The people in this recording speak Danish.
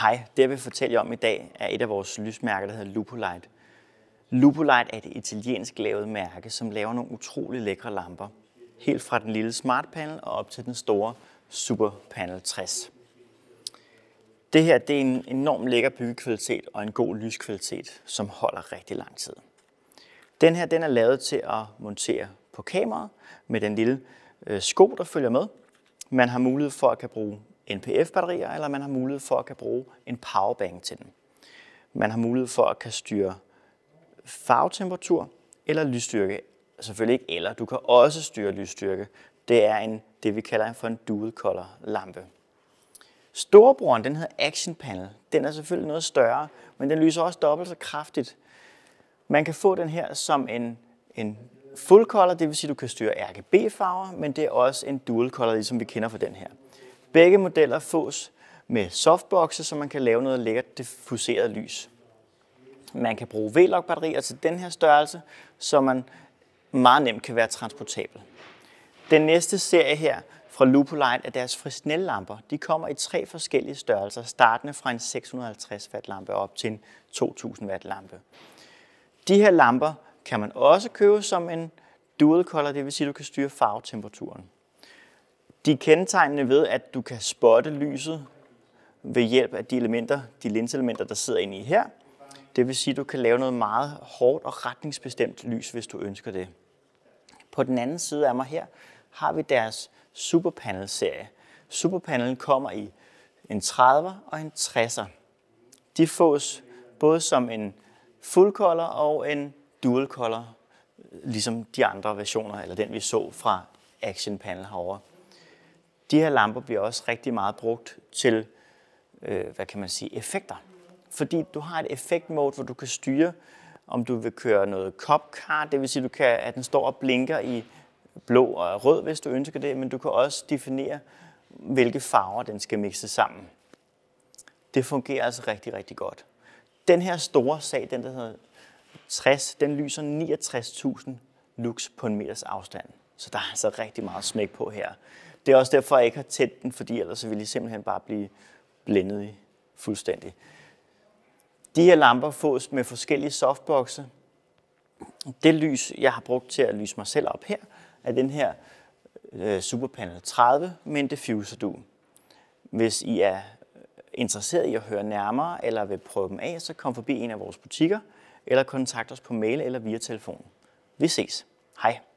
Hej, det jeg vil fortælle jer om i dag er et af vores lysmærker, der hedder Lupolite. Lupolite er et italiensk lavet mærke, som laver nogle utrolig lækre lamper. Helt fra den lille smart panel og op til den store Super Panel 60. Det her det er en enorm lækker byggekvalitet og en god lyskvalitet, som holder rigtig lang tid. Den her den er lavet til at montere på kameraet med den lille øh, sko, der følger med. Man har mulighed for at kan bruge NPF-batterier, eller man har mulighed for at kan bruge en powerbank til dem. Man har mulighed for at kan styre farvetemperatur eller lysstyrke. Selvfølgelig ikke eller, du kan også styre lysstyrke. Det er en, det, vi kalder for en dual color lampe. Storebroren, den hedder Action Panel. Den er selvfølgelig noget større, men den lyser også dobbelt så kraftigt. Man kan få den her som en, en full color, det vil sige, at du kan styre RGB-farver, men det er også en dual color, ligesom vi kender fra den her. Begge modeller fås med softboxe, så man kan lave noget lækkert diffuseret lys. Man kan bruge v batterier til den her størrelse, så man meget nemt kan være transportabel. Den næste serie her fra Lupolite er deres Fresnel-lamper. De kommer i tre forskellige størrelser, startende fra en 650 watt lampe op til en 2000 watt lampe. De her lamper kan man også købe som en dual color, det vil sige, at du kan styre farvetemperaturen. De er kendetegnende ved, at du kan spotte lyset ved hjælp af de elementer, de linselementer, der sidder inde i her. Det vil sige, at du kan lave noget meget hårdt og retningsbestemt lys, hvis du ønsker det. På den anden side af mig her har vi deres Superpanel-serie. Superpanelen kommer i en 30'er og en 60'er. De fås både som en full color og en dual color, ligesom de andre versioner, eller den vi så fra Action Panel herovre. De her lamper bliver også rigtig meget brugt til, øh, hvad kan man sige, effekter. Fordi du har et effektmål, hvor du kan styre, om du vil køre noget copcar, det vil sige, du kan, at den står og blinker i blå og rød, hvis du ønsker det, men du kan også definere, hvilke farver den skal mixe sammen. Det fungerer altså rigtig, rigtig godt. Den her store sag, den der hedder 60, den lyser 69.000 lux på en meters afstand. Så der er altså rigtig meget smæk på her. Det er også derfor, jeg ikke har tændt den, fordi ellers ville de simpelthen bare blive blændet i fuldstændig. De her lamper fås med forskellige softboxe. Det lys, jeg har brugt til at lyse mig selv op her, er den her øh, Superpanel 30 med en diffuserdu. Hvis I er interesseret i at høre nærmere eller vil prøve dem af, så kom forbi en af vores butikker, eller kontakt os på mail eller via telefon. Vi ses. Hej.